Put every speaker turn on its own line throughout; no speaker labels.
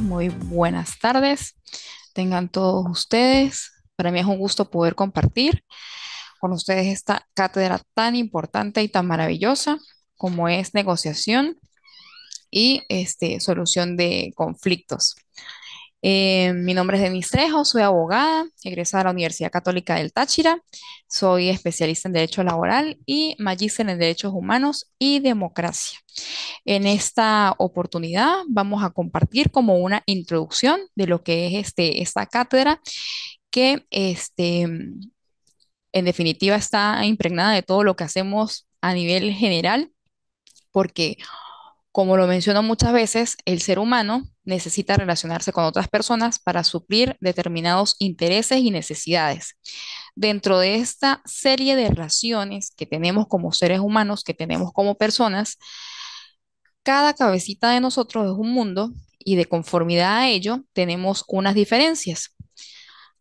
muy buenas tardes. Tengan todos ustedes. Para mí es un gusto poder compartir con ustedes esta cátedra tan importante y tan maravillosa como es negociación y este, solución de conflictos. Eh, mi nombre es Denise Trejo, soy abogada, egresada de la Universidad Católica del Táchira, soy especialista en Derecho Laboral y magíster en Derechos Humanos y Democracia. En esta oportunidad vamos a compartir como una introducción de lo que es este, esta cátedra que este, en definitiva está impregnada de todo lo que hacemos a nivel general porque como lo menciono muchas veces, el ser humano necesita relacionarse con otras personas para suplir determinados intereses y necesidades. Dentro de esta serie de relaciones que tenemos como seres humanos, que tenemos como personas, cada cabecita de nosotros es un mundo y de conformidad a ello tenemos unas diferencias.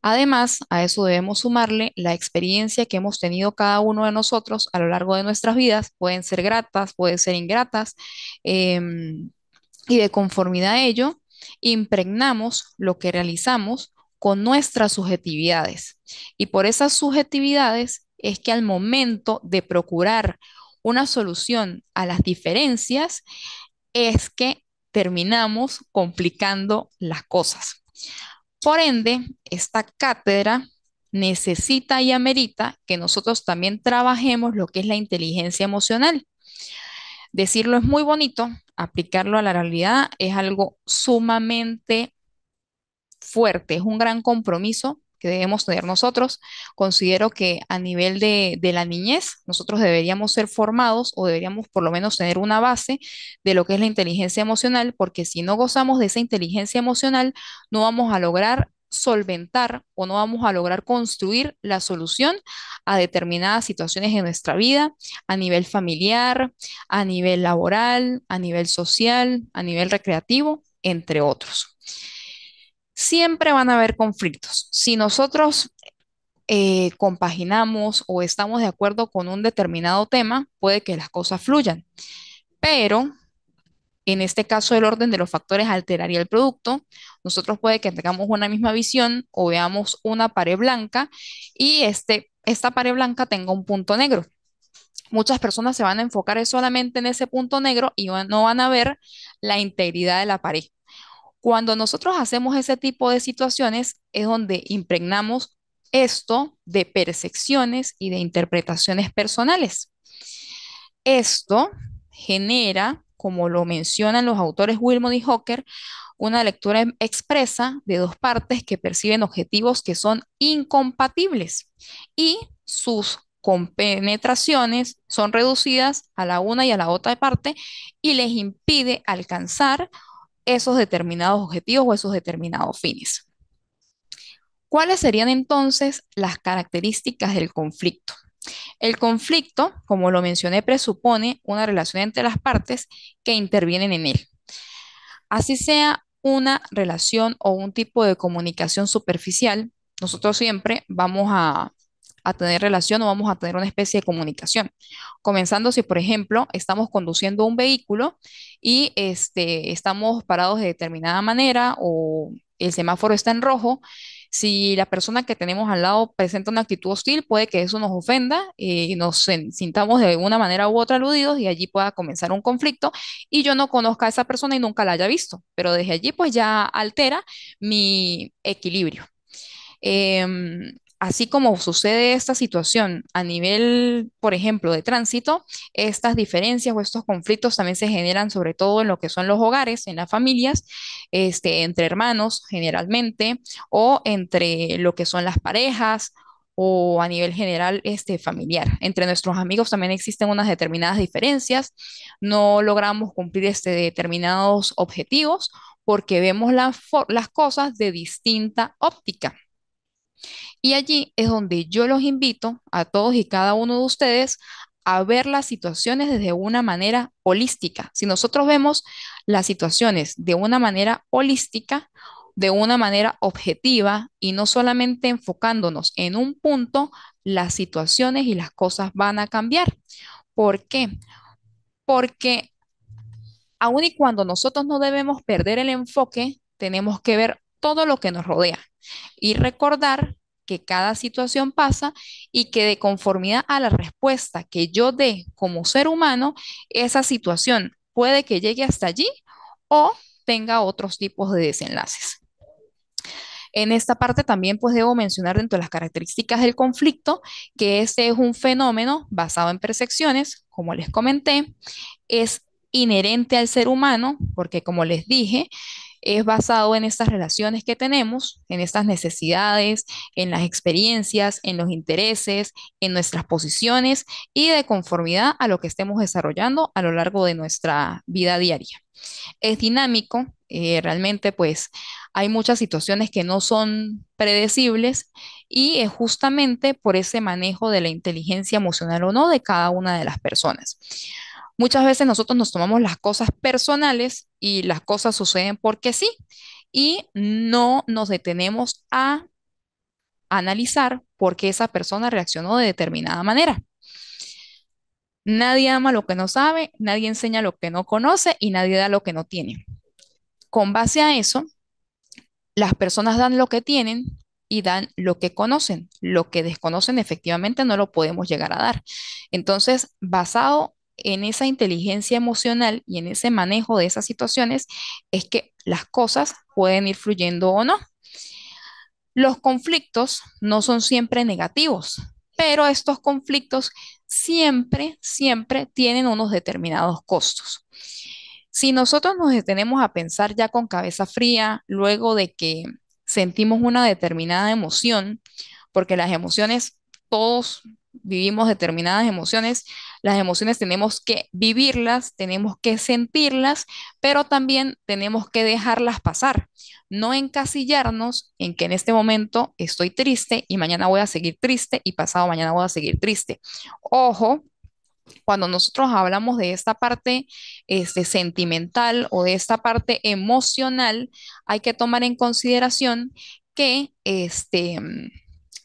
Además, a eso debemos sumarle la experiencia que hemos tenido cada uno de nosotros a lo largo de nuestras vidas. Pueden ser gratas, pueden ser ingratas. Em, y de conformidad a ello, impregnamos lo que realizamos con nuestras subjetividades. Y por esas subjetividades es que al momento de procurar una solución a las diferencias, es que terminamos complicando las cosas. Por ende, esta cátedra necesita y amerita que nosotros también trabajemos lo que es la inteligencia emocional. Decirlo es muy bonito, aplicarlo a la realidad es algo sumamente fuerte, es un gran compromiso debemos tener nosotros. Considero que a nivel de, de, la niñez, nosotros deberíamos ser formados o deberíamos por lo menos tener una base de lo que es la inteligencia emocional, porque si no gozamos de esa inteligencia emocional, no vamos a lograr solventar o no vamos a lograr construir la solución a determinadas situaciones en nuestra vida, a nivel familiar, a nivel laboral, a nivel social, a nivel recreativo, entre otros siempre van a haber conflictos. Si nosotros eh, compaginamos o estamos de acuerdo con un determinado tema, puede que las cosas fluyan. Pero en este caso, el orden de los factores alteraría el producto. Nosotros puede que tengamos una misma visión o veamos una pared blanca y este, esta pared blanca tenga un punto negro. Muchas personas se van a enfocar solamente en ese punto negro y no van a ver la integridad de la pared. Cuando nosotros hacemos ese tipo de situaciones es donde impregnamos esto de percepciones y de interpretaciones personales. Esto genera, como lo mencionan los autores Wilmot y Hocker, una lectura em-, expresa de dos partes que perciben objetivos que son incompatibles y sus compenetraciones son reducidas a la una y a la otra parte y les impide alcanzar esos determinados objetivos o esos determinados fines. ¿Cuáles serían entonces las características del conflicto? El conflicto, como lo mencioné, presupone una relación entre las partes que intervienen en él. Así sea una relación o un tipo de comunicación superficial, nosotros siempre vamos a a tener relación o vamos a tener una especie de comunicación. Comenzando si, por ejemplo, estamos conduciendo un vehículo y este, estamos parados de determinada manera o el semáforo está en rojo, si la persona que tenemos al lado presenta una actitud hostil, puede que eso nos ofenda eh, y nos sintamos de alguna manera u otra aludidos y allí pueda comenzar un conflicto y yo no conozca a esa persona y nunca la haya visto, pero desde allí pues ya altera mi equilibrio. Em, así como sucede esta situación a nivel, por ejemplo, de tránsito, estas diferencias o estos conflictos también se generan sobre todo en lo que son los hogares, en las familias, este, entre hermanos generalmente, o entre lo que son las parejas o a nivel general este, familiar. Entre nuestros amigos también existen unas determinadas diferencias, no logramos cumplir este, determinados objetivos porque vemos las cosas de distinta óptica. Y allí es donde yo los invito a todos y cada uno de ustedes a ver las situaciones desde una manera holística. Si nosotros vemos las situaciones de una manera holística, de una manera objetiva y no solamente enfocándonos en un punto, las situaciones y las cosas van a cambiar. ¿Por qué? Porque aun y cuando nosotros no debemos perder el enfoque, tenemos que ver todo lo que nos rodea y recordar que cada situación pasa y que de conformidad a la respuesta que yo dé como ser humano, esa situación puede que llegue hasta allí o tenga otros tipos de desenlaces. En esta parte también pues debo mencionar dentro de las características del conflicto que este es un fenómeno basado en percepciones, como les comenté, es inherente al ser humano, porque como les dije, es basado en estas relaciones que tenemos, en estas necesidades, en las experiencias, en los intereses, en nuestras posiciones y de conformidad a lo que estemos desarrollando a lo largo de nuestra vida diaria. Es dinámico, eh, realmente pues hay muchas situaciones que no son predecibles y es justamente por ese manejo de la inteligencia emocional o no de cada una de las personas. Muchas veces nosotros nos tomamos las cosas personales y las cosas suceden porque sí y no nos detenemos a analizar por qué esa persona reaccionó de determinada manera. Nadie ama lo que no sabe, nadie enseña lo que no conoce y nadie da lo que no tiene. Con base a eso, las personas dan lo que tienen y dan lo que conocen. Lo que desconocen efectivamente no lo podemos llegar a dar. Entonces, basado en esa inteligencia emocional y en ese manejo de esas situaciones es que las cosas pueden ir fluyendo o no. Los conflictos no son siempre negativos, pero estos conflictos siempre, siempre tienen unos determinados costos. Si nosotros nos detenemos a pensar ya con cabeza fría, luego de que sentimos una determinada emoción, porque las emociones todos vivimos determinadas emociones, las emociones tenemos que vivirlas, tenemos que sentirlas, pero también tenemos que dejarlas pasar, no encasillarnos en que en este momento estoy triste y mañana voy a seguir triste y pasado mañana voy a seguir triste. Ojo, cuando nosotros hablamos de esta parte este, sentimental o de esta parte emocional, hay que tomar en consideración que este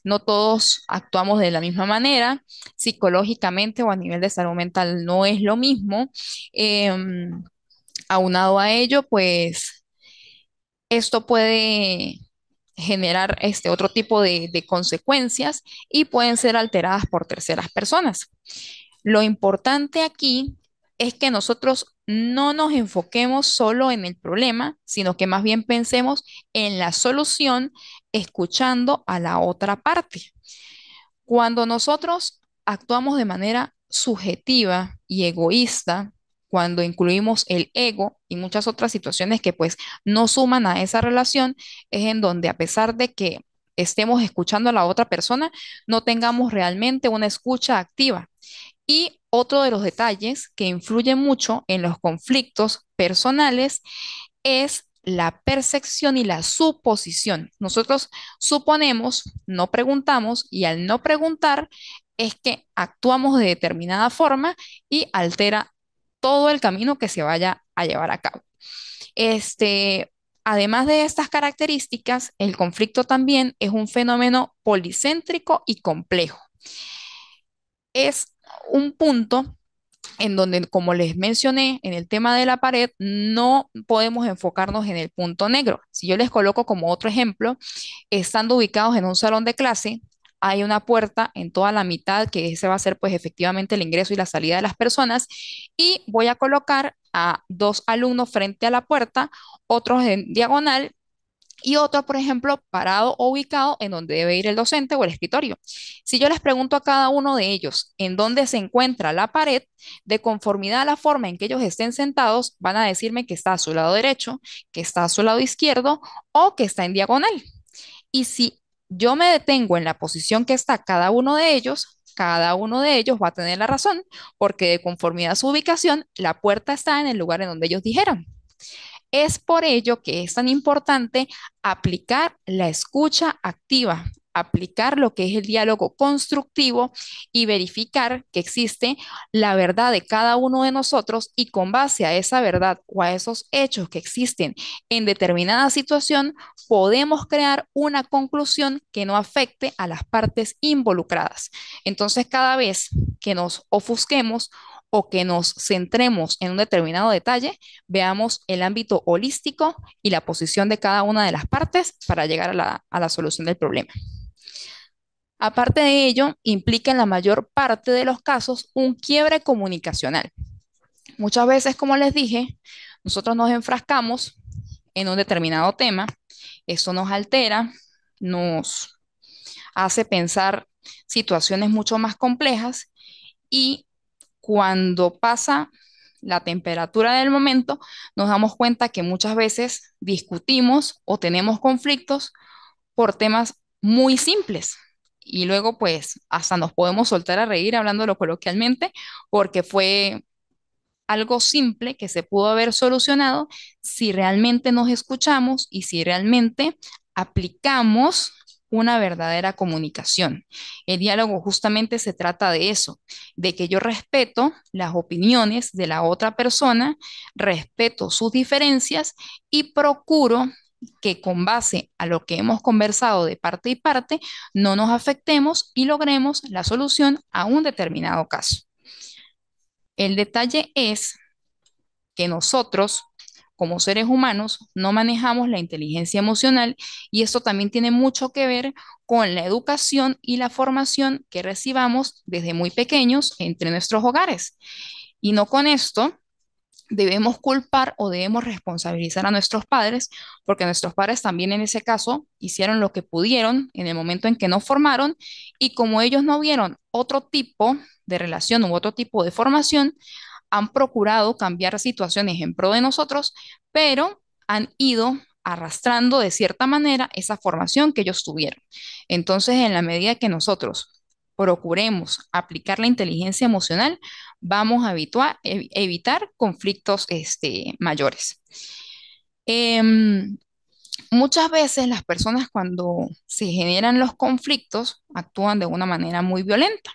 no todos actuamos de la misma manera, psicológicamente o a nivel de salud mental no es lo mismo. Em, aunado a ello, pues esto puede generar este otro tipo de, de consecuencias y pueden ser alteradas por terceras personas. Lo importante aquí es que nosotros no nos enfoquemos solo en el problema, sino que más bien pensemos en la solución escuchando a la otra parte. Cuando nosotros actuamos de manera subjetiva y egoísta, cuando incluimos el ego y muchas otras situaciones que pues no suman a esa relación, es en donde a pesar de que estemos escuchando a la otra persona, no tengamos realmente una escucha activa. Y otro de los detalles que influye mucho en los conflictos personales es la percepción y la suposición. Nosotros suponemos, no preguntamos y al no preguntar es que actuamos de determinada forma y altera todo el camino que se vaya a llevar a cabo. Este, además de estas características, el conflicto también es un fenómeno policéntrico y complejo. Es un punto en donde, como les mencioné, en el tema de la pared, no podemos enfocarnos en el punto negro. Si yo les coloco como otro ejemplo, estando ubicados en un salón de clase, hay una puerta en toda la mitad que ese va a ser pues efectivamente el ingreso y la salida de las personas y voy a colocar a dos alumnos frente a la puerta, otros en diagonal y otro, por ejemplo, parado o ubicado en donde debe ir el docente o el escritorio. Si yo les pregunto a cada uno de ellos en dónde se encuentra la pared, de conformidad a la forma en que ellos estén sentados, van a decirme que está a su lado derecho, que está a su lado izquierdo o que está en diagonal. Y si yo me detengo en la posición que está cada uno de ellos, cada uno de ellos va a tener la razón, porque de conformidad a su ubicación, la puerta está en el lugar en donde ellos dijeron. Es por ello que es tan importante aplicar la escucha activa, aplicar lo que es el diálogo constructivo y verificar que existe la verdad de cada uno de nosotros y con base a esa verdad o a esos hechos que existen en determinada situación, podemos crear una conclusión que no afecte a las partes involucradas. Entonces, cada vez que nos ofusquemos o que nos centremos en un determinado detalle, veamos el ámbito holístico y la posición de cada una de las partes para llegar a la, solución del problema. Aparte de ello, implica en la mayor parte de los casos un quiebre comunicacional. Muchas veces, como les dije, nosotros nos enfrascamos en un determinado tema, eso nos altera, nos hace pensar situaciones mucho más complejas y cuando pasa la temperatura del momento, nos damos cuenta que muchas veces discutimos o tenemos conflictos por temas muy simples. Y luego, pues, hasta nos podemos soltar a reír hablándolo coloquialmente, porque fue algo simple que se pudo haber solucionado si realmente nos escuchamos y si realmente aplicamos una verdadera comunicación. El diálogo justamente se trata de eso, de que yo respeto las opiniones de la otra persona, respeto sus diferencias y procuro que con base a lo que hemos conversado de parte y parte, no nos afectemos y logremos la solución a un determinado caso. El detalle es que nosotros como seres humanos no manejamos la inteligencia emocional y esto también tiene mucho que ver con la educación y la formación que recibamos desde muy pequeños entre nuestros hogares. Y no con esto debemos culpar o debemos responsabilizar a nuestros padres, porque nuestros padres también en ese caso hicieron lo que pudieron en el momento en que nos formaron y como ellos no vieron otro tipo de relación u otro tipo de formación, han procurado cambiar situaciones en pro de nosotros, pero han ido arrastrando de cierta manera esa formación que ellos tuvieron. Entonces, en la medida que nosotros procuremos aplicar la inteligencia emocional, vamos a e, evitar conflictos este, mayores. Em, muchas veces las personas cuando se generan los conflictos actúan de una manera muy violenta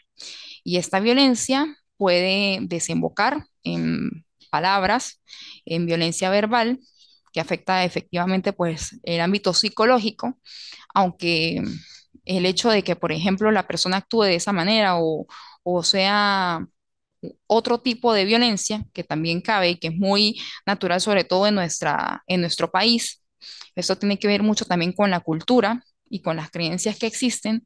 y esta violencia puede desembocar en palabras, en violencia verbal, que afecta efectivamente pues el ámbito psicológico, aunque el hecho de que, por ejemplo, la persona actúe de esa manera o, sea otro tipo de violencia que también cabe y que es muy natural sobre todo en, nuestra, en nuestro país. Esto tiene que ver mucho también con la cultura y con las creencias que existen.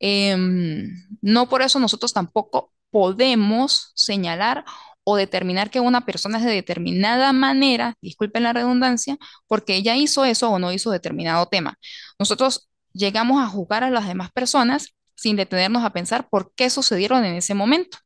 Em, no por eso nosotros tampoco podemos señalar o determinar que una persona es de determinada manera, disculpen la redundancia, porque ella hizo eso o no hizo determinado tema. Nosotros llegamos a juzgar a las demás personas sin detenernos a pensar por qué sucedieron en ese momento.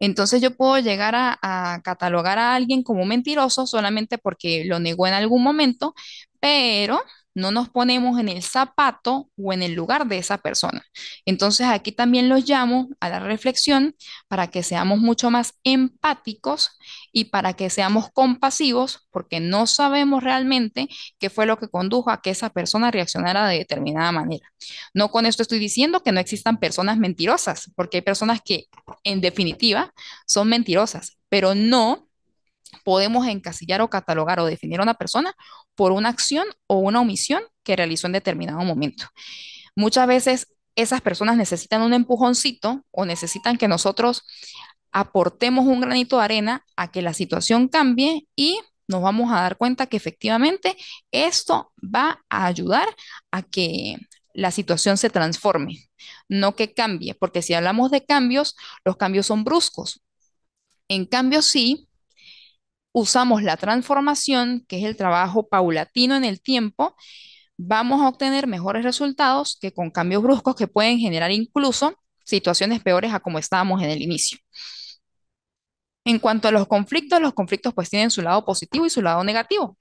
Entonces yo puedo llegar a, a, catalogar a alguien como mentiroso solamente porque lo negó en algún momento, pero no nos ponemos en el zapato o en el lugar de esa persona. Entonces aquí también los llamo a la reflexión para que seamos mucho más empáticos y para que seamos compasivos porque no sabemos realmente qué fue lo que condujo a que esa persona reaccionara de determinada manera. No con esto estoy diciendo que no existan personas mentirosas, porque hay personas que en definitiva son mentirosas, pero no podemos encasillar o catalogar o definir a una persona por una acción o una omisión que realizó en determinado momento. Muchas veces esas personas necesitan un empujoncito o necesitan que nosotros aportemos un granito de arena a que la situación cambie y nos vamos a dar cuenta que efectivamente esto va a ayudar a que la situación se transforme, no que cambie, porque si hablamos de cambios, los cambios son bruscos. En cambio, sí, usamos la transformación, que es el trabajo paulatino en el tiempo, vamos a obtener mejores resultados que con cambios bruscos que pueden generar incluso situaciones peores a como estábamos en el inicio. En cuanto a los conflictos, los conflictos pues tienen su lado positivo y su lado negativo.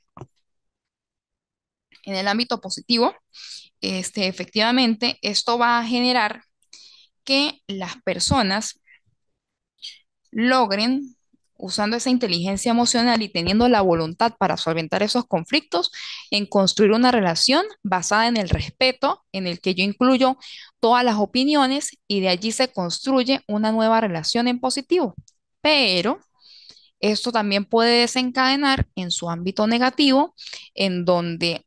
En el ámbito positivo, este, efectivamente, esto va a generar que las personas logren usando esa inteligencia emocional y teniendo la voluntad para solventar esos conflictos, en construir una relación basada en el respeto, en el que yo incluyo todas las opiniones y de allí se construye una nueva relación en positivo. Pero esto también puede desencadenar en su ámbito negativo, en donde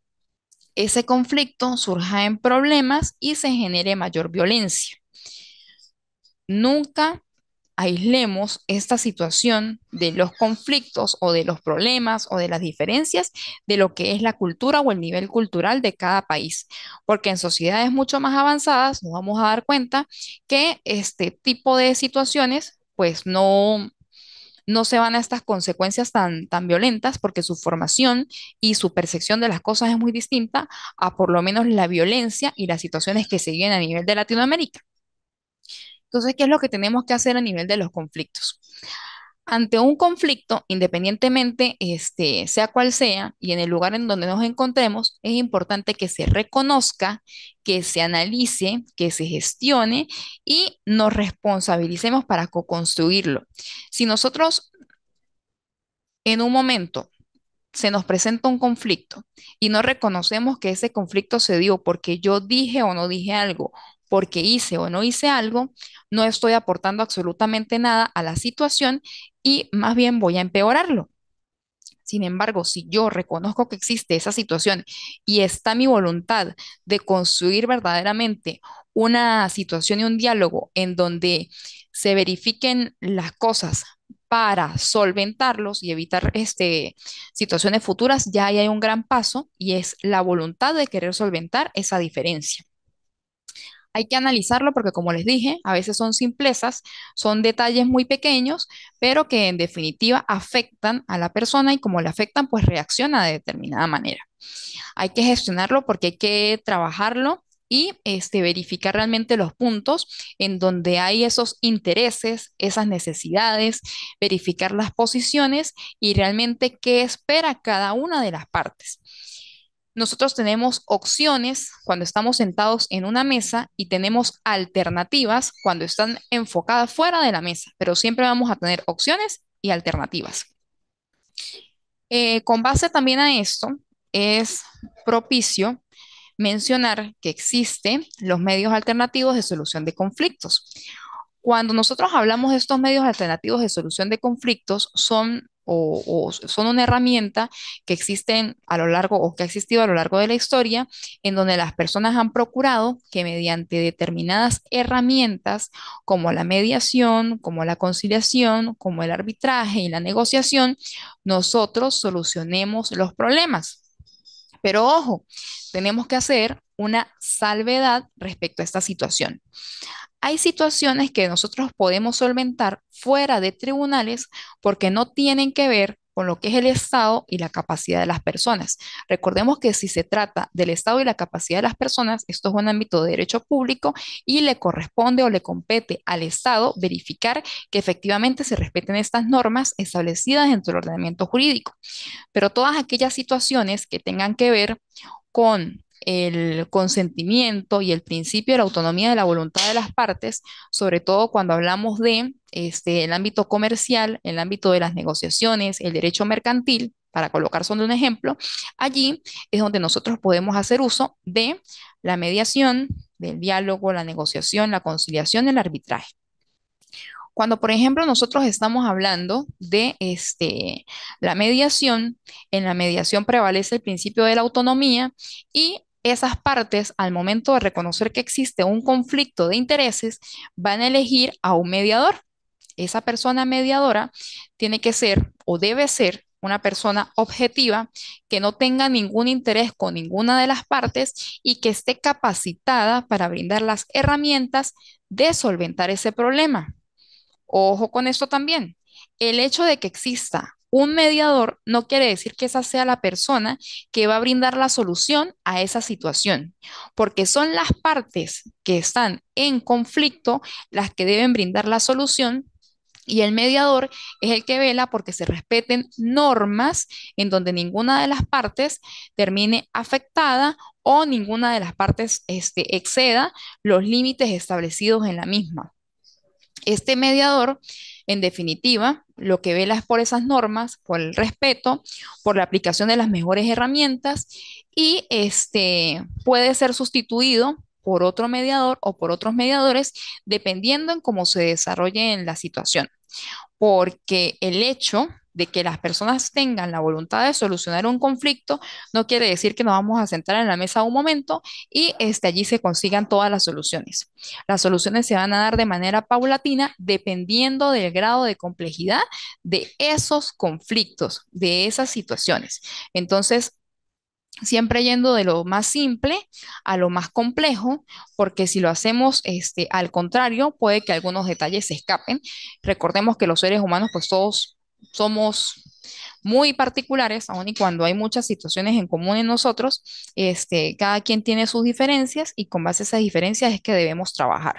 ese conflicto surja en problemas y se genere mayor violencia. Nunca aislemos esta situación de los conflictos o de los problemas o de las diferencias de lo que es la cultura o el nivel cultural de cada país, porque en sociedades mucho más avanzadas nos vamos a dar cuenta que este tipo de situaciones pues no no se van a estas consecuencias tan, tan violentas porque su formación y su percepción de las cosas es muy distinta a por lo menos la violencia y las situaciones que se viven a nivel de Latinoamérica. Entonces, ¿qué es lo que tenemos que hacer a nivel de los conflictos? Ante un conflicto, independientemente este, sea cual sea y en el lugar en donde nos encontremos, es importante que se reconozca, que se analice, que se gestione y nos responsabilicemos para co-construirlo. Si nosotros en un momento se nos presenta un conflicto y no reconocemos que ese conflicto se dio porque yo dije o no dije algo porque hice o no hice algo, no estoy aportando absolutamente nada a la situación y más bien voy a empeorarlo. Sin embargo, si yo reconozco que existe esa situación y está mi voluntad de construir verdaderamente una situación y un diálogo en donde se verifiquen las cosas para solventarlos y evitar este, situaciones futuras, ya ahí hay un gran paso y es la voluntad de querer solventar esa diferencia hay que analizarlo porque, como les dije, a veces son simplezas, son detalles muy pequeños, pero que en definitiva afectan a la persona y como le afectan, pues reacciona de determinada manera. Hay que gestionarlo porque hay que trabajarlo y este, verificar realmente los puntos en donde hay esos intereses, esas necesidades, verificar las posiciones y realmente qué espera cada una de las partes nosotros tenemos opciones cuando estamos sentados en una mesa y tenemos alternativas cuando están enfocadas fuera de la mesa, pero siempre vamos a tener opciones y alternativas. Eh, con base también a esto, es propicio mencionar que existen los medios alternativos de solución de conflictos. Cuando nosotros hablamos de estos medios alternativos de solución de conflictos, son o, son una herramienta que existen a lo largo o que ha existido a lo largo de la historia, en donde las personas han procurado que mediante determinadas herramientas como la mediación, como la conciliación, como el arbitraje y la negociación, nosotros solucionemos los problemas. Pero ojo, tenemos que hacer una salvedad respecto a esta situación hay situaciones que nosotros podemos solventar fuera de tribunales porque no tienen que ver con lo que es el Estado y la capacidad de las personas. Recordemos que si se trata del Estado y la capacidad de las personas, esto es un ámbito de derecho público y le corresponde o le compete al Estado verificar que efectivamente se respeten estas normas establecidas dentro del ordenamiento jurídico. Pero todas aquellas situaciones que tengan que ver con el consentimiento y el principio de la autonomía de la voluntad de las partes, sobre todo cuando hablamos de este, el ámbito comercial, el ámbito de las negociaciones, el derecho mercantil, para colocar solo un ejemplo, allí es donde nosotros podemos hacer uso de la mediación, del diálogo, la negociación, la conciliación, el arbitraje. Cuando, por ejemplo, nosotros estamos hablando de este, la mediación, en la mediación prevalece el principio de la autonomía y esas partes, al momento de reconocer que existe un conflicto de intereses, van a elegir a un mediador. Esa persona mediadora tiene que ser o debe ser una persona objetiva que no tenga ningún interés con ninguna de las partes y que esté capacitada para brindar las herramientas de solventar ese problema. Ojo con esto también. El hecho de que exista un mediador no quiere decir que esa sea la persona que va a brindar la solución a esa situación, porque son las partes que están en conflicto las que deben brindar la solución y el mediador es el que vela porque se respeten normas en donde ninguna de las partes termine afectada o ninguna de las partes este, exceda los límites establecidos en la misma. Este mediador en definitiva, lo que velas por esas normas, por el respeto, por la aplicación de las mejores herramientas y este puede ser sustituido por otro mediador o por otros mediadores, dependiendo en cómo se desarrolle en la situación. Porque el hecho de que las personas tengan la voluntad de solucionar un conflicto no quiere decir que nos vamos a sentar en la mesa un momento y este, allí se consigan todas las soluciones. Las soluciones se van a dar de manera paulatina dependiendo del grado de complejidad de esos conflictos, de esas situaciones. Entonces, siempre yendo de lo más simple a lo más complejo, porque si lo hacemos este, al contrario, puede que algunos detalles se escapen. Recordemos que los seres humanos, pues todos somos muy particulares, aun y cuando hay muchas situaciones en común en nosotros, este, cada quien tiene sus diferencias y con base a esas diferencias es que debemos trabajar.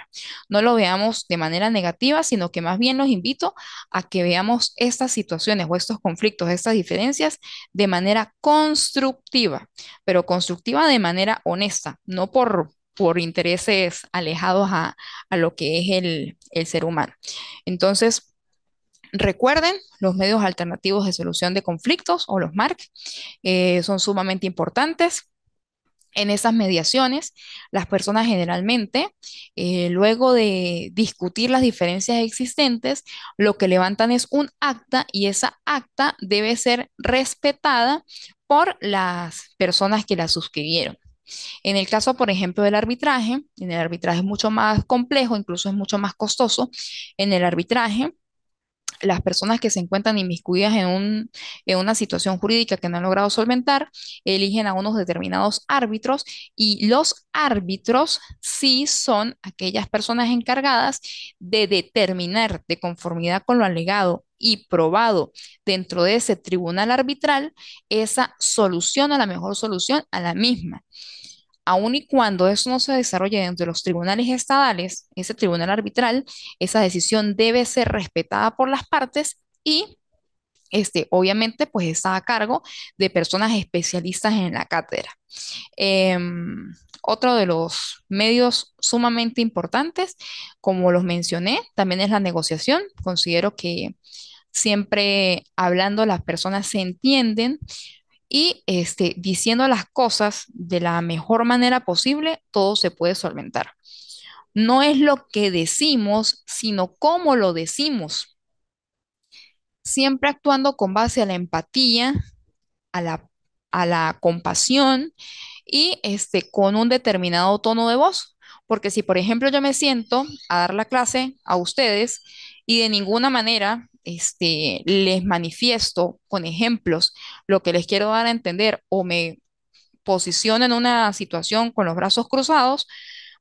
No lo veamos de manera negativa, sino que más bien los invito a que veamos estas situaciones o estos conflictos, estas diferencias de manera constructiva, pero constructiva de manera honesta, no por, por intereses alejados a, a lo que es el, el ser humano. Entonces, Recuerden, los medios alternativos de solución de conflictos o los MARC eh, son sumamente importantes. En esas mediaciones, las personas generalmente, eh, luego de discutir las diferencias existentes, lo que levantan es un acta y esa acta debe ser respetada por las personas que la suscribieron. En el caso, por ejemplo, del arbitraje, en el arbitraje es mucho más complejo, incluso es mucho más costoso. En el arbitraje, las personas que se encuentran inmiscuidas en, una situación jurídica que no han logrado solventar, eligen a unos determinados árbitros y los árbitros sí son aquellas personas encargadas de determinar de conformidad con lo alegado y probado dentro de ese tribunal arbitral esa solución o la mejor solución a la misma. Aún y cuando eso no se desarrolle dentro de los tribunales estadales, ese tribunal arbitral, esa decisión debe ser respetada por las partes y este, obviamente pues está a cargo de personas especialistas en la cátedra. Em, otro de los medios sumamente importantes, como los mencioné, también es la negociación. Considero que siempre hablando las personas se entienden, y este, diciendo las cosas de la mejor manera posible, todo se puede solventar. No es lo que decimos, sino cómo lo decimos. Siempre actuando con base a la empatía, a la, compasión y este, con un determinado tono de voz. Porque si, por ejemplo, yo me siento a dar la clase a ustedes y de ninguna manera este, les manifiesto con ejemplos lo que les quiero dar a entender o me posiciono en una situación con los brazos cruzados,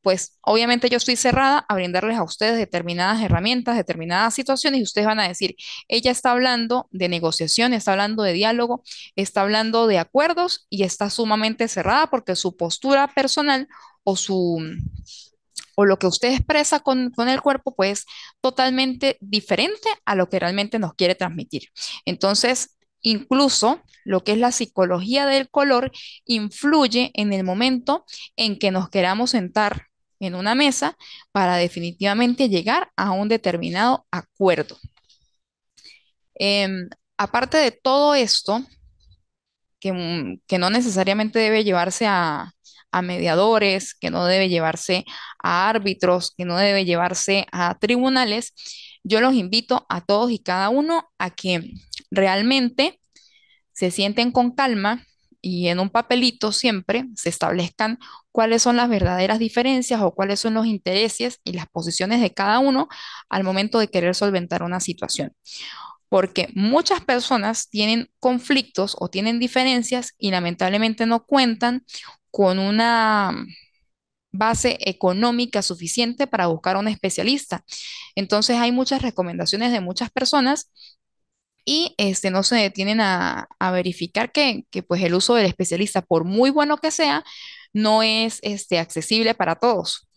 pues obviamente yo estoy cerrada a brindarles a ustedes determinadas herramientas, determinadas situaciones y ustedes van a decir, ella está hablando de negociación, está hablando de diálogo, está hablando de acuerdos y está sumamente cerrada porque su postura personal o su o lo que usted expresa con, el cuerpo, pues totalmente diferente a lo que realmente nos quiere transmitir. Entonces, Incluso lo que es la psicología del color influye en el momento en que nos queramos sentar en una mesa para definitivamente llegar a un determinado acuerdo. Em, aparte de todo esto, que, que no necesariamente debe llevarse a, a mediadores, que no debe llevarse a árbitros, que no debe llevarse a tribunales, yo los invito a todos y cada uno a que realmente se sienten con calma y en un papelito siempre se establezcan cuáles son las verdaderas diferencias o cuáles son los intereses y las posiciones de cada uno al momento de querer solventar una situación. Porque muchas personas tienen conflictos o tienen diferencias y lamentablemente no cuentan con una base económica suficiente para buscar un especialista. Entonces hay muchas recomendaciones de muchas personas y este, no se detienen a, verificar que, que, pues, el uso del especialista, por muy bueno que sea, no es este, accesible para todos.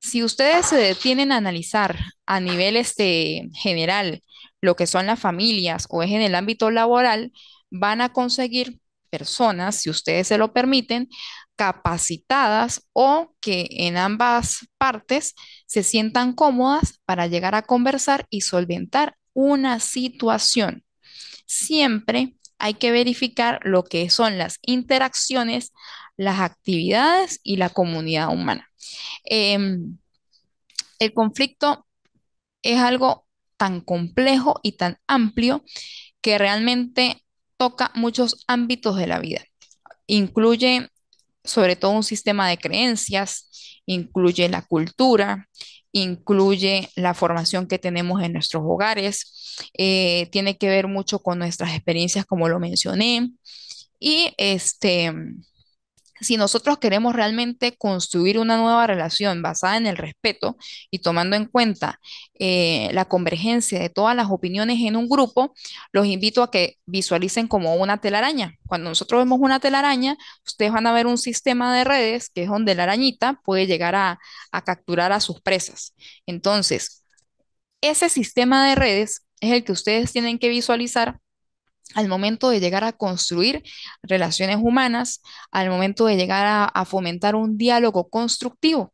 Si ustedes se detienen a analizar a nivel este, general lo que son las familias o es en el ámbito laboral, van a conseguir personas, si ustedes se lo permiten, capacitadas o que en ambas partes se sientan cómodas para llegar a conversar y solventar una situación. Siempre hay que verificar lo que son las interacciones, las actividades y la comunidad humana. Em, el conflicto es algo tan complejo y tan amplio que realmente toca muchos ámbitos de la vida. Incluye sobre todo un sistema de creencias, incluye la cultura, incluye la formación que tenemos en nuestros hogares, eh, tiene que ver mucho con nuestras experiencias, como lo mencioné, y este si nosotros queremos realmente construir una nueva relación basada en el respeto y tomando en cuenta eh, la convergencia de todas las opiniones en un grupo, los invito a que visualicen como una telaraña. Cuando nosotros vemos una telaraña, ustedes van a ver un sistema de redes que es donde la arañita puede llegar a capturar a sus presas. Entonces, ese sistema de redes es el que ustedes tienen que visualizar al momento de llegar a construir relaciones humanas, al momento de llegar a, fomentar un diálogo constructivo.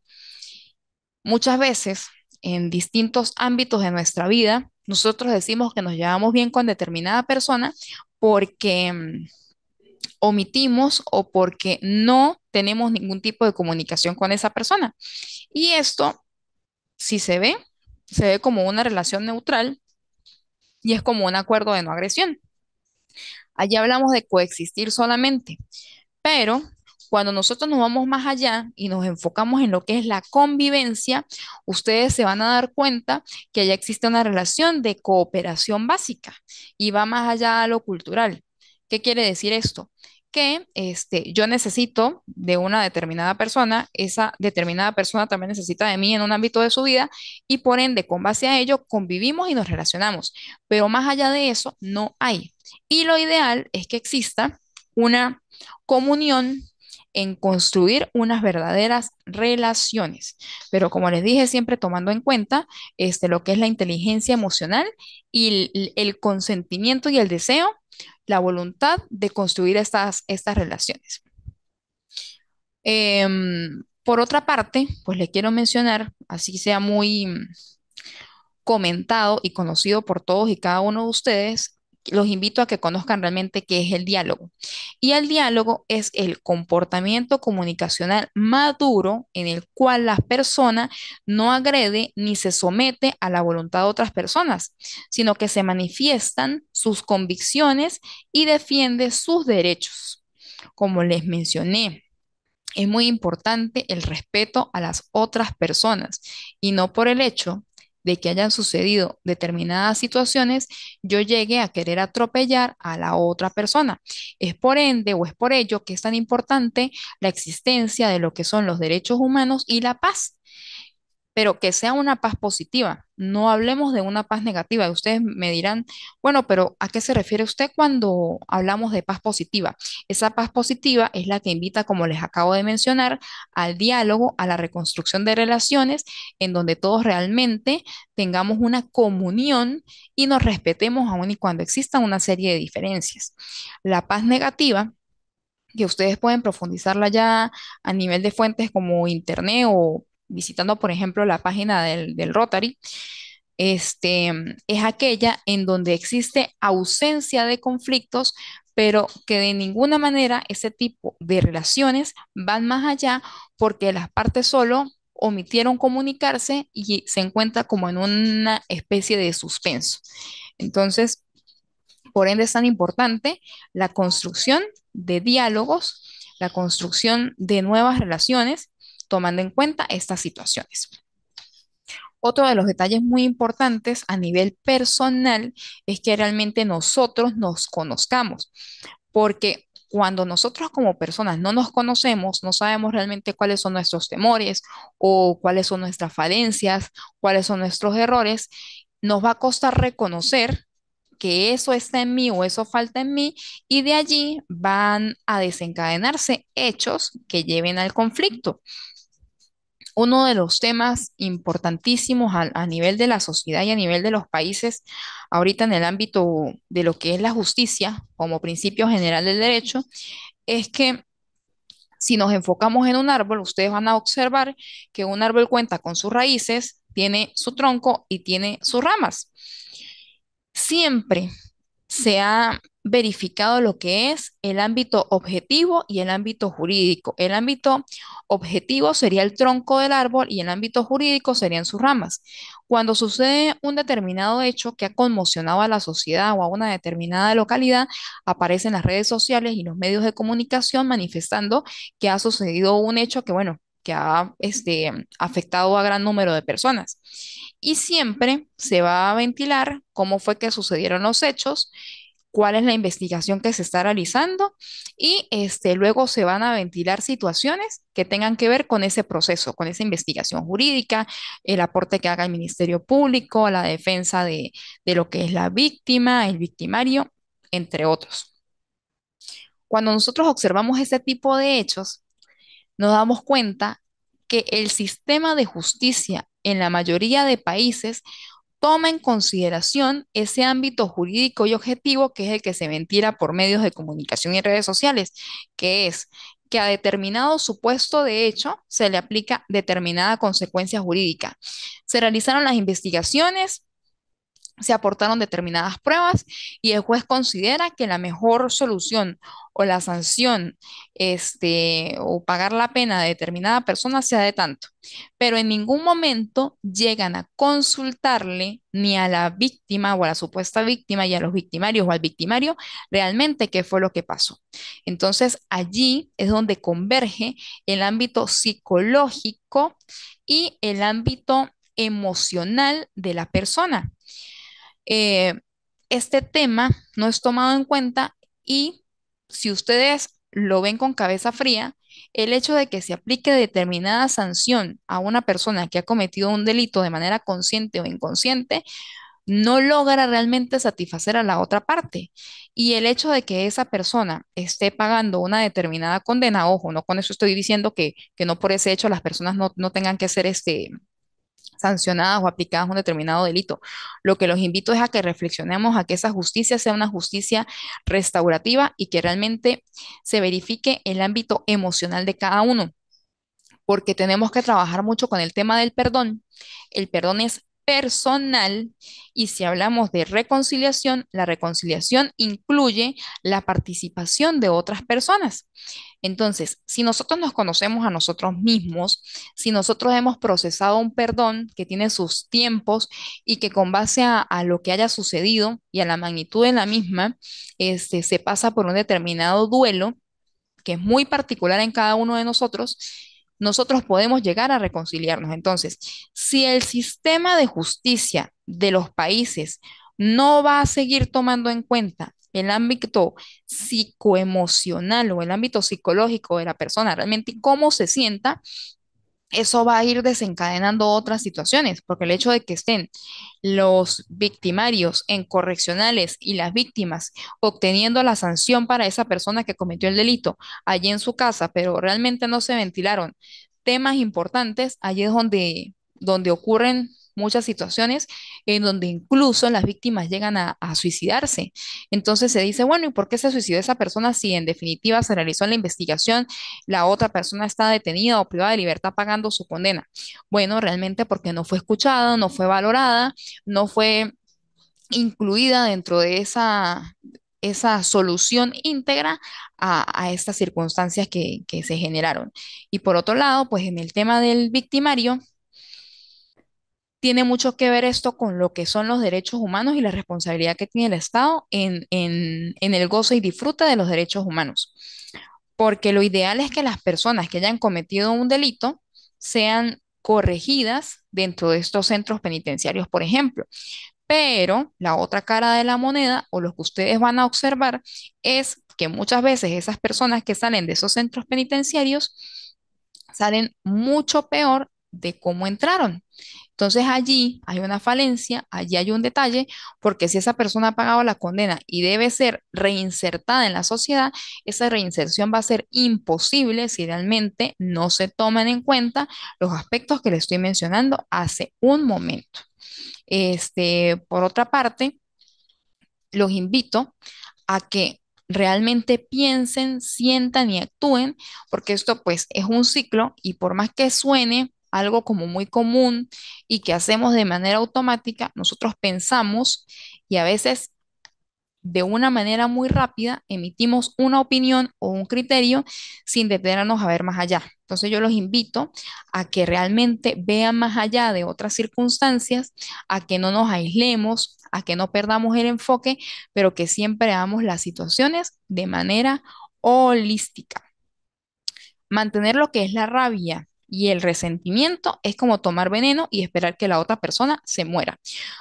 Muchas veces, en distintos ámbitos de nuestra vida, nosotros decimos que nos llevamos bien con determinada persona porque mm, omitimos o porque no tenemos ningún tipo de comunicación con esa persona. Y esto, si se ve, se ve como una relación neutral y es como un acuerdo de no agresión. Allí hablamos de coexistir solamente, pero cuando nosotros nos vamos más allá y nos enfocamos en lo que es la convivencia, ustedes se van a dar cuenta que allá existe una relación de cooperación básica y va más allá a lo cultural. ¿Qué quiere decir esto? que este, yo necesito de una determinada persona, esa determinada persona también necesita de mí en un ámbito de su vida y por ende, con base a ello, convivimos y nos relacionamos. Pero más allá de eso, no hay. Y lo ideal es que exista una comunión en construir unas verdaderas relaciones. Pero como les dije, siempre tomando en cuenta este, lo que es la inteligencia emocional y el, el consentimiento y el deseo la voluntad de construir estas, estas relaciones. Em, por otra parte, pues le quiero mencionar, así sea muy mm, comentado y conocido por todos y cada uno de ustedes, los invito a que conozcan realmente qué es el diálogo. Y el diálogo es el comportamiento comunicacional maduro en el cual la persona no agrede ni se somete a la voluntad de otras personas, sino que se manifiestan sus convicciones y defiende sus derechos. Como les mencioné, es muy importante el respeto a las otras personas y no por el hecho de que hayan sucedido determinadas situaciones, yo llegué a querer atropellar a la otra persona. Es por ende o es por ello que es tan importante la existencia de lo que son los derechos humanos y la paz pero que sea una paz positiva. No hablemos de una paz negativa. Ustedes me dirán, bueno, pero ¿a qué se refiere usted cuando hablamos de paz positiva? Esa paz positiva es la que invita, como les acabo de mencionar, al diálogo, a la reconstrucción de relaciones, en donde todos realmente tengamos una comunión y nos respetemos aun y cuando exista una serie de diferencias. La paz negativa que ustedes pueden profundizarla ya a nivel de fuentes como internet o visitando, por ejemplo, la página del, Rotary, este, es aquella en donde existe ausencia de conflictos, pero que de ninguna manera ese tipo de relaciones van más allá porque las partes solo omitieron comunicarse y se encuentra como en una especie de suspenso. Entonces, por ende es tan importante la construcción de diálogos, la construcción de nuevas relaciones tomando en cuenta estas situaciones. Otro de los detalles muy importantes a nivel personal es que realmente nosotros nos conozcamos, porque cuando nosotros como personas no nos conocemos, no sabemos realmente cuáles son nuestros temores o cuáles son nuestras falencias, cuáles son nuestros errores, nos va a costar reconocer que eso está en mí o eso falta en mí y de allí van a desencadenarse hechos que lleven al conflicto uno de los temas importantísimos a, nivel de la sociedad y a nivel de los países, ahorita en el ámbito de lo que es la justicia como principio general del derecho, es que si nos enfocamos en un árbol, ustedes van a observar que un árbol cuenta con sus raíces, tiene su tronco y tiene sus ramas. Siempre se ha verificado lo que es el ámbito objetivo y el ámbito jurídico. El ámbito objetivo sería el tronco del árbol y el ámbito jurídico serían sus ramas. Cuando sucede un determinado hecho que ha conmocionado a la sociedad o a una determinada localidad, aparecen las redes sociales y los medios de comunicación manifestando que ha sucedido un hecho que, bueno, que ha este, afectado a gran número de personas. Y siempre se va a ventilar cómo fue que sucedieron los hechos cuál es la investigación que se está realizando y este, luego se van a ventilar situaciones que tengan que ver con ese proceso, con esa investigación jurídica, el aporte que haga el Ministerio Público, la defensa de, de lo que es la víctima, el victimario, entre otros. Cuando nosotros observamos este tipo de hechos, nos damos cuenta que el sistema de justicia en la mayoría de países toma en consideración ese ámbito jurídico y objetivo que es el que se mentira por medios de comunicación y redes sociales, que es que a determinado supuesto de hecho se le aplica determinada consecuencia jurídica. Se realizaron las investigaciones, se aportaron determinadas pruebas y el juez considera que la mejor solución o la sanción este, o pagar la pena de determinada persona sea de tanto. Pero en ningún momento llegan a consultarle ni a la víctima o a la supuesta víctima y a los victimarios o al victimario realmente qué fue lo que pasó. Entonces allí es donde converge el ámbito psicológico y el ámbito emocional de la persona eh, este tema no es tomado en cuenta y si ustedes lo ven con cabeza fría, el hecho de que se aplique determinada sanción a una persona que ha cometido un delito de manera consciente o inconsciente no logra realmente satisfacer a la otra parte. Y el hecho de que esa persona esté pagando una determinada condena, ojo, no con eso estoy diciendo que, no por ese hecho las personas no, no tengan que ser este, sancionadas o aplicadas a un determinado delito. Lo que los invito es a que reflexionemos a que esa justicia sea una justicia restaurativa y que realmente se verifique el ámbito emocional de cada uno, porque tenemos que trabajar mucho con el tema del perdón. El perdón es personal. Y si hablamos de reconciliación, la reconciliación incluye la participación de otras personas. Entonces, si nosotros nos conocemos a nosotros mismos, si nosotros hemos procesado un perdón que tiene sus tiempos y que con base a, lo que haya sucedido y a la magnitud de la misma, este, se pasa por un determinado duelo que es muy particular en cada uno de nosotros, nosotros podemos llegar a reconciliarnos. Entonces, si el sistema de justicia de los países no va a seguir tomando en cuenta el ámbito psicoemocional o el ámbito psicológico de la persona, realmente cómo se sienta, eso va a ir desencadenando otras situaciones, porque el hecho de que estén los victimarios en correccionales y las víctimas obteniendo la sanción para esa persona que cometió el delito allí en su casa, pero realmente no se ventilaron temas importantes, allí es donde, donde ocurren muchas situaciones en donde incluso las víctimas llegan a, suicidarse. Entonces se dice, bueno, ¿y por qué se suicidó esa persona si en definitiva se realizó la investigación, la otra persona está detenida o privada de libertad pagando su condena? Bueno, realmente porque no fue escuchada, no fue valorada, no fue incluida dentro de esa, esa solución íntegra a, estas circunstancias que, que se generaron. Y por otro lado, pues en el tema del victimario, tiene mucho que ver esto con lo que son los derechos humanos y la responsabilidad que tiene el Estado en, el gozo y disfrute de los derechos humanos. Porque lo ideal es que las personas que hayan cometido un delito sean corregidas dentro de estos centros penitenciarios, por ejemplo. Pero la otra cara de la moneda, o lo que ustedes van a observar, es que muchas veces esas personas que salen de esos centros penitenciarios salen mucho peor de cómo entraron. Entonces allí hay una falencia, allí hay un detalle, porque si esa persona ha pagado la condena y debe ser reinsertada en la sociedad, esa reinserción va a ser imposible si realmente no se toman en cuenta los aspectos que le estoy mencionando hace un momento. Este, por otra parte, los invito a que realmente piensen, sientan y actúen, porque esto pues es un ciclo y por más que suene algo como muy común y que hacemos de manera automática, nosotros pensamos y a veces de una manera muy rápida emitimos una opinión o un criterio sin detenernos a ver más allá. Entonces yo los invito a que realmente vean más allá de otras circunstancias, a que no nos aislemos, a que no perdamos el enfoque, pero que siempre veamos las situaciones de manera holística. Mantener lo que es la rabia y el resentimiento es como tomar veneno y esperar que la otra persona se muera.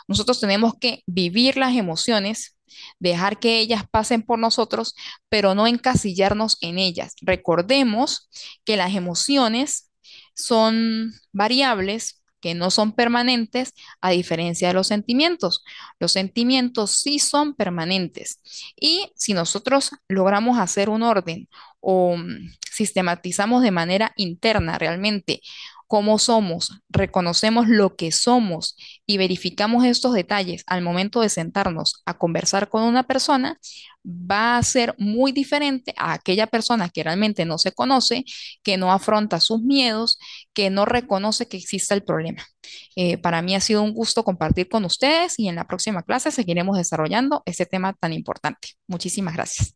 Nosotros tenemos que vivir las emociones, dejar que ellas pasen por nosotros, pero no encasillarnos en ellas. Recordemos que las emociones son variables, que no son permanentes, a diferencia de los sentimientos. Los sentimientos sí son permanentes. Y si nosotros logramos hacer un orden, o mm, sistematizamos de manera interna realmente cómo somos, reconocemos lo que somos y verificamos estos detalles al momento de sentarnos a conversar con una persona, va a ser muy diferente a aquella persona que realmente no se conoce, que no afronta sus miedos, que no reconoce que exista el problema. Eh, para mí ha sido un gusto compartir con ustedes y en la próxima clase seguiremos desarrollando este tema tan importante. Muchísimas gracias.